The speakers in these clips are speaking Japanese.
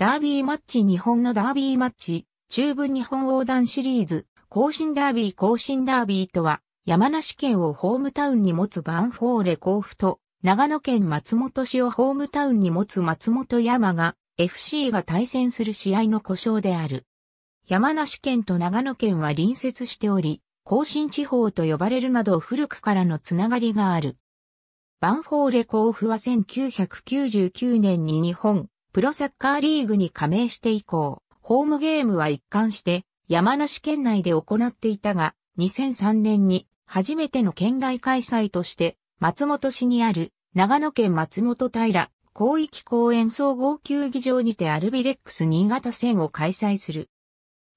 ダービーマッチ日本のダービーマッチ、中部日本横断シリーズ、更新ダービー更新ダービーとは、山梨県をホームタウンに持つバンフォーレ甲府と、長野県松本市をホームタウンに持つ松本山が、FC が対戦する試合の故障である。山梨県と長野県は隣接しており、甲信地方と呼ばれるなど古くからのつながりがある。バンフォーレ甲府は1999年に日本、プロサッカーリーグに加盟して以降、ホームゲームは一貫して山梨県内で行っていたが、2003年に初めての県外開催として、松本市にある長野県松本平広域公園総合球技場にてアルビレックス新潟戦を開催する。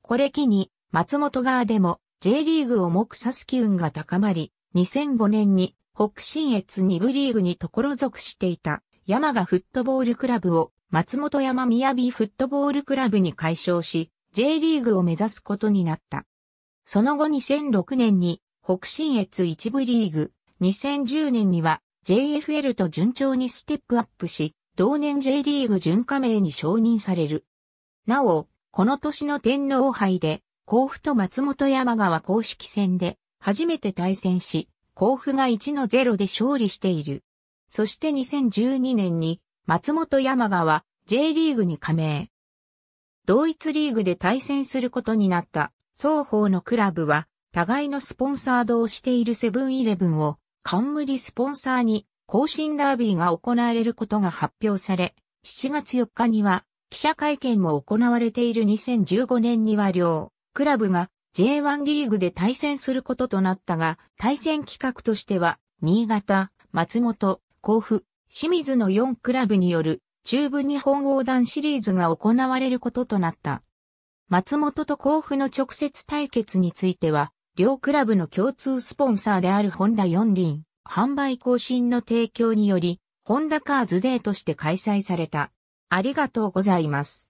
これ機に松本側でも J リーグを目指す機運が高まり、2005年に北信越2部リーグに所属していた山賀フットボールクラブを松本山雅フットボールクラブに改称し、J リーグを目指すことになった。その後2006年に北信越一部リーグ、2010年には JFL と順調にステップアップし、同年 J リーグ準加盟に承認される。なお、この年の天皇杯で、甲府と松本山川公式戦で初めて対戦し、甲府が1の0で勝利している。そして2012年に松本山雅は J リーグに加盟。同一リーグで対戦することになった双方のクラブは互いのスポンサードをしているセブンイレブンを冠スポンサーに更新ダービーが行われることが発表され、7月4日には記者会見も行われている2015年には両クラブが J1 リーグで対戦することとなったが、対戦企画としては、新潟、松本、甲府、清水の4クラブによる中部日本横断シリーズが行われることとなった。松本と甲府の直接対決については、両クラブの共通スポンサーであるホンダ4輪、販売更新の提供により、ホンダカーズデーとして開催された。ありがとうございます。